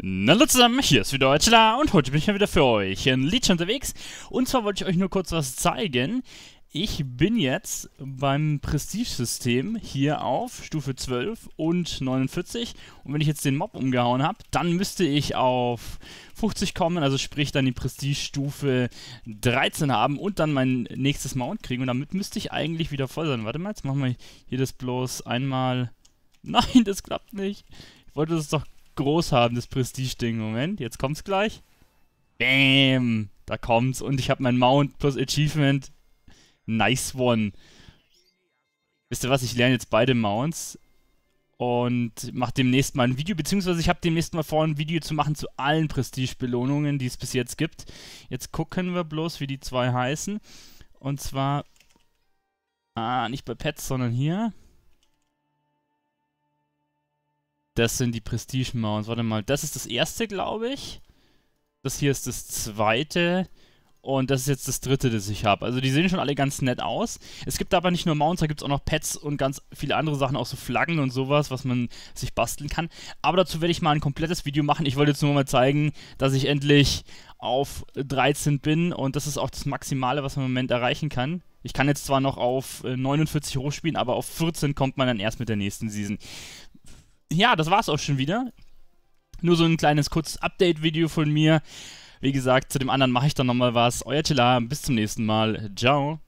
Na Hallo zusammen, hier ist wieder Deutschler und heute bin ich wieder für euch in Leech unterwegs. Und zwar wollte ich euch nur kurz was zeigen. Ich bin jetzt beim Prestige-System hier auf Stufe 12 und 49 und wenn ich jetzt den Mob umgehauen habe, dann müsste ich auf 50 kommen, also sprich dann die Prestige-Stufe 13 haben und dann mein nächstes Mount kriegen und damit müsste ich eigentlich wieder voll sein. Warte mal, jetzt machen wir hier das bloß einmal... Nein, das klappt nicht. Ich wollte das doch groß haben, das Prestige-Ding. Moment, jetzt kommt's gleich. Bam! Da kommt's. Und ich habe mein Mount plus Achievement. Nice one. Wisst ihr was? Ich lerne jetzt beide Mounts und mache demnächst mal ein Video, beziehungsweise ich habe demnächst mal vor, ein Video zu machen zu allen Prestige-Belohnungen, die es bis jetzt gibt. Jetzt gucken wir bloß, wie die zwei heißen. Und zwar, ah, nicht bei Pets, sondern hier. Das sind die Prestige Mounts. Warte mal, das ist das erste, glaube ich. Das hier ist das zweite. Und das ist jetzt das dritte, das ich habe. Also die sehen schon alle ganz nett aus. Es gibt aber nicht nur Mounts, da gibt es auch noch Pets und ganz viele andere Sachen, auch so Flaggen und sowas, was man sich basteln kann. Aber dazu werde ich mal ein komplettes Video machen. Ich wollte jetzt nur mal zeigen, dass ich endlich auf 13 bin und das ist auch das Maximale, was man im Moment erreichen kann. Ich kann jetzt zwar noch auf 49 äh, hochspielen, aber auf 14 kommt man dann erst mit der nächsten Season ja, das war's auch schon wieder. Nur so ein kleines kurzes Update-Video von mir. Wie gesagt, zu dem anderen mache ich dann nochmal was. Euer Tila, bis zum nächsten Mal. Ciao.